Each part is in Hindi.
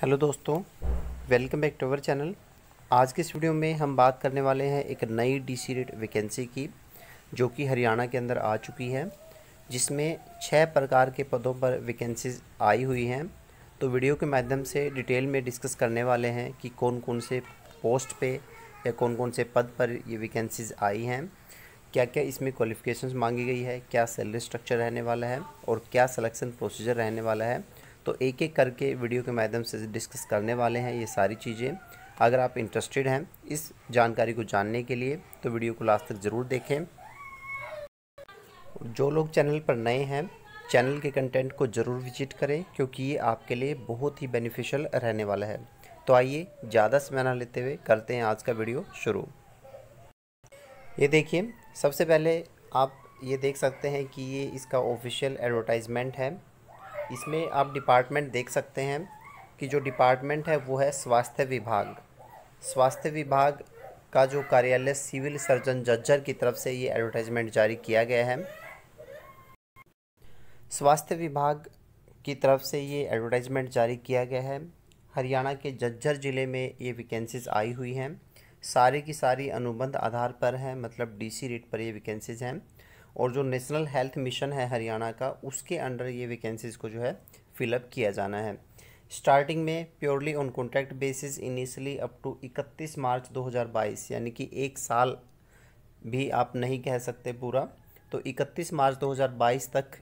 हेलो दोस्तों welcome back to our channel आज के इस वीडियो में हम बात करने वाले हैं एक नई डीसी रेट वैकेंसी की जो कि हरियाणा के अंदर आ चुकी है जिसमें छः प्रकार के पदों पर वैकेंसीज आई हुई हैं तो वीडियो के माध्यम से डिटेल में डिस्कस करने वाले हैं कि कौन कौन से पोस्ट पे या कौन कौन से पद पर ये वैकेंसीज आई हैं क्या क्या इसमें क्वालिफ़िकेशन मांगी गई है क्या सैलरी स्ट्रक्चर रहने वाला है और क्या सलेक्शन प्रोसीजर रहने वाला है तो एक एक करके वीडियो के माध्यम से डिस्कस करने वाले हैं ये सारी चीज़ें अगर आप इंटरेस्टेड हैं इस जानकारी को जानने के लिए तो वीडियो को लास्ट तक ज़रूर देखें जो लोग चैनल पर नए हैं चैनल के कंटेंट को ज़रूर विजिट करें क्योंकि ये आपके लिए बहुत ही बेनिफिशियल रहने वाला है तो आइए ज़्यादा समय ना लेते हुए करते हैं आज का वीडियो शुरू ये देखिए सबसे पहले आप ये देख सकते हैं कि ये इसका ऑफिशियल एडवर्टाइजमेंट है इसमें आप डिपार्टमेंट देख सकते हैं कि जो डिपार्टमेंट है वो है स्वास्थ्य विभाग स्वास्थ्य विभाग का जो कार्यालय सिविल सर्जन जज्जर की तरफ से ये एडवर्टाइजमेंट जारी किया गया है स्वास्थ्य विभाग की तरफ से ये एडवर्टाइजमेंट जारी किया गया है हरियाणा के जज्जर ज़िले में ये वैकेंसीज़ आई हुई हैं सारी की सारी अनुबंध आधार पर हैं मतलब डीसी रेट पर ये वैकेंसीज़ हैं और जो नेशनल हेल्थ मिशन है हरियाणा का उसके अंडर ये वैकेंसीज़ को जो है फिलअप किया जाना है स्टार्टिंग में purely on contract basis initially up to 31 March 2022 यानी कि एक साल भी आप नहीं कह सकते पूरा तो 31 मार्च 2022 तक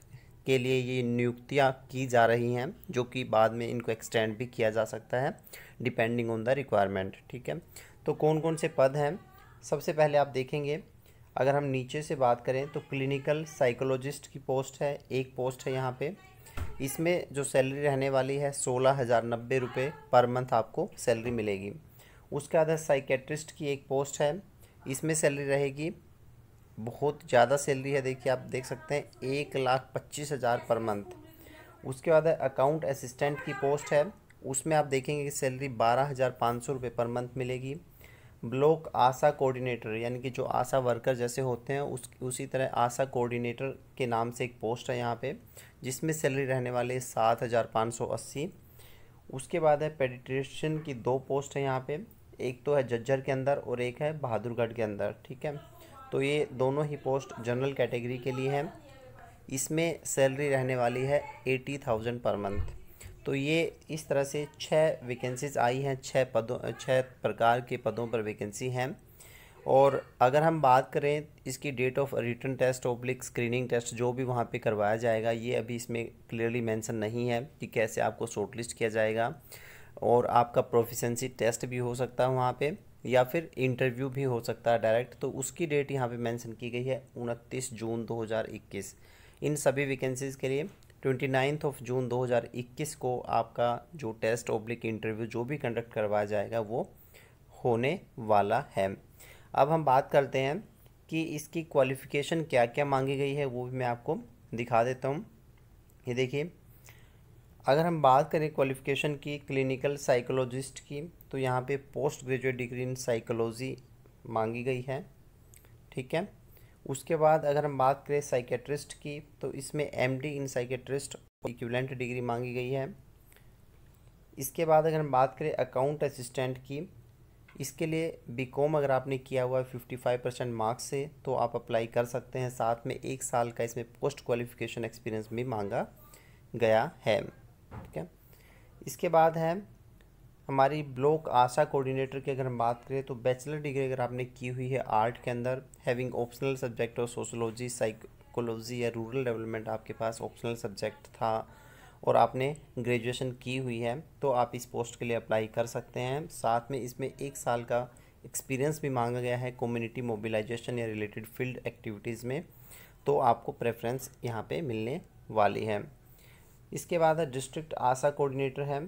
के लिए ये नियुक्तियाँ की जा रही हैं जो कि बाद में इनको एक्सटेंड भी किया जा सकता है डिपेंडिंग ऑन द रिक्वायरमेंट ठीक है तो कौन कौन से पद हैं सबसे पहले आप देखेंगे अगर हम नीचे से बात करें तो क्लिनिकल साइकोलॉजिस्ट की पोस्ट है एक पोस्ट है यहाँ पे इसमें जो सैलरी रहने वाली है सोलह हज़ार नब्बे रुपये पर मंथ आपको सैलरी मिलेगी उसके बाद साइकेट्रिस्ट की एक पोस्ट है इसमें सैलरी रहेगी बहुत ज़्यादा सैलरी है देखिए आप देख सकते हैं एक लाख पच्चीस हज़ार पर मंथ उसके बाद अकाउंट असिस्टेंट की पोस्ट है उसमें आप देखेंगे कि सैलरी बारह हज़ार पाँच सौ रुपये पर मंथ मिलेगी ब्लॉक आशा कोऑर्डिनेटर यानी कि जो आशा वर्कर जैसे होते हैं उस उसी तरह आशा कोऑर्डिनेटर के नाम से एक पोस्ट है यहाँ पे जिसमें सैलरी रहने वाले सात हज़ार पाँच सौ अस्सी उसके बाद है पेडिट्रेशन की दो पोस्ट है यहाँ पे एक तो है जज्जर के अंदर और एक है बहादुरगढ़ के अंदर ठीक है तो ये दोनों ही पोस्ट जनरल कैटेगरी के लिए हैं इसमें सैलरी रहने वाली है एटी थाउजेंड पर मंथ तो ये इस तरह से छः वैकेंसीज आई हैं छः पदों छः प्रकार के पदों पर वैकेंसी हैं और अगर हम बात करें इसकी date of return test oblique screening test जो भी वहाँ पे करवाया जाएगा ये अभी इसमें क्लियरली मेंशन नहीं है कि कैसे आपको शॉर्टलिस्ट किया जाएगा और आपका प्रोफिशेंसी टेस्ट भी हो सकता है वहाँ पे या फिर इंटरव्यू भी हो सकता है डायरेक्ट तो उसकी डेट यहाँ पे मेंशन की गई है उनतीस जून 2021 इन सभी वैकेंसीज़ के लिए ट्वेंटी नाइन्थ ऑफ जून 2021 को आपका जो टेस्ट ओब्लिक इंटरव्यू जो भी कंडक्ट करवाया जाएगा वो होने वाला है अब हम बात करते हैं कि इसकी क्वालिफ़िकेशन क्या क्या मांगी गई है वो भी मैं आपको दिखा देता हूँ ये देखिए अगर हम बात करें क्वालिफ़िकेशन की क्लिनिकल साइकोलॉजिस्ट की तो यहाँ पे post graduate degree in psychology मांगी गई है ठीक है उसके बाद अगर हम बात करें साइकेट्रिस्ट की तो इसमें M D in psychiatrist equivalent degree मांगी गई है इसके बाद अगर हम बात करें अकाउंट असिस्टेंट की इसके लिए बी कॉम अगर आपने किया हुआ है फिफ्टी फाइव परसेंट मार्क्स से तो आप अप्लाई कर सकते हैं साथ में एक साल का इसमें पोस्ट क्वालिफिकेशन एक्सपीरियंस भी मांगा गया है ठीक है इसके बाद है हमारी ब्लॉक आशा कोऑर्डिनेटर की अगर हम बात करें तो बैचलर डिग्री अगर आपने की हुई है आर्ट के अंदर हैविंग ऑप्शनल सब्जेक्ट और सोशोलॉजी साइकोलॉजी या रूरल डेवलपमेंट आपके पास ऑप्शनल सब्जेक्ट था और आपने ग्रेजुएशन की हुई है तो आप इस पोस्ट के लिए अप्लाई कर सकते हैं साथ में इसमें एक साल का एक्सपीरियंस भी मांगा गया है कम्युनिटी मोबिलाइजेशन या रिलेटेड फील्ड एक्टिविटीज़ में तो आपको प्रेफरेंस यहाँ पे मिलने वाली है इसके बाद डिस्ट्रिक्ट आशा कोऑर्डिनेटर है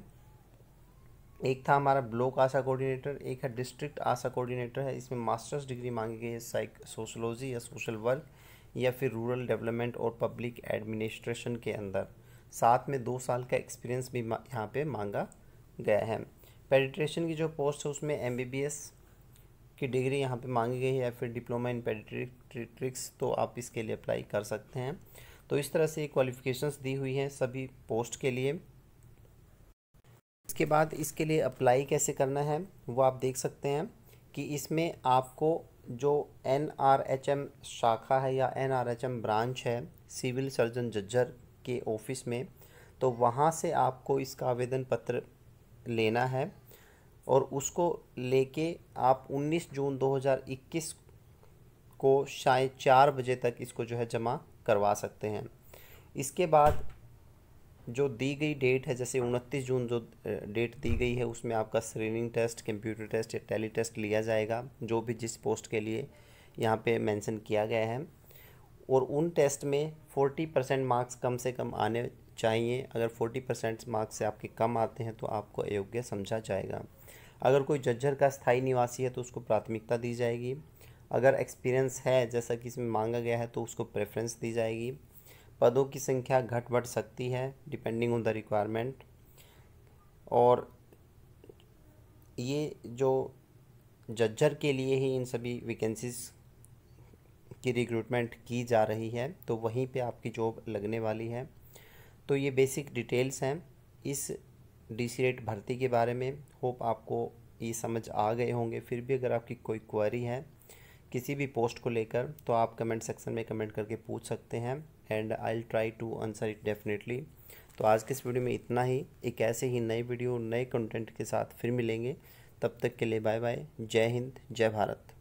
एक था हमारा ब्लॉक आशा कोऑर्डिनेटर एक है डिस्ट्रिक्ट आशा कोऑर्डिनेटर है इसमें मास्टर्स डिग्री मांगी गई है साइक सोशलॉजी या सोशल वर्क या फिर रूरल डेवलपमेंट और पब्लिक एडमिनिस्ट्रेशन के अंदर साथ में दो साल का एक्सपीरियंस भी यहाँ पे मांगा गया है पेडिट्रेशन की जो पोस्ट है उसमें एम की डिग्री यहाँ पर मांगी गई है या फिर डिप्लोमा इन पेडिट्रिक्स तो आप इसके लिए अप्लाई कर सकते हैं तो इस तरह से क्वालिफिकेशन दी हुई हैं सभी पोस्ट के लिए उसके बाद इसके लिए अप्लाई कैसे करना है वो आप देख सकते हैं कि इसमें आपको जो एन आर एच एम शाखा है या N R H M branch है सिविल सर्जन जज्जर के ऑफिस में तो वहाँ से आपको इसका आवेदन पत्र लेना है और उसको लेके आप 19 जून 2021 को शायद चार बजे तक इसको जो है जमा करवा सकते हैं इसके बाद जो दी गई डेट है जैसे उनतीस जून जो डेट दी गई है उसमें आपका स्क्रीनिंग टेस्ट कंप्यूटर टेस्ट या टेली टेस्ट लिया जाएगा जो भी जिस पोस्ट के लिए यहाँ पे मेंशन किया गया है और उन टेस्ट में फोर्टी परसेंट मार्क्स कम से कम आने चाहिए अगर फोर्टी परसेंट मार्क्स से आपके कम आते हैं तो आपको अयोग्य समझा जाएगा अगर कोई जज्जर का स्थायी निवासी है तो उसको प्राथमिकता दी जाएगी अगर एक्सपीरियंस है जैसा कि इसमें मांगा गया है तो उसको प्रेफरेंस दी जाएगी पदों की संख्या घट बढ़ सकती है डिपेंडिंग ऑन द रिक्वायरमेंट और ये जो जज्जर के लिए ही इन सभी वैकेंसीज़ की रिक्रूटमेंट की जा रही है तो वहीं पे आपकी जॉब लगने वाली है तो ये बेसिक डिटेल्स हैं इस डी भर्ती के बारे में होप आपको ये समझ आ गए होंगे फिर भी अगर आपकी कोई क्वेरी है किसी भी पोस्ट को लेकर तो आप कमेंट सेक्शन में कमेंट करके पूछ सकते हैं and I try to answer it definitely तो आज के इस वीडियो में इतना ही एक ऐसे ही नए वीडियो नए कंटेंट के साथ फिर मिलेंगे तब तक के लिए बाय बाय जय हिंद जय भारत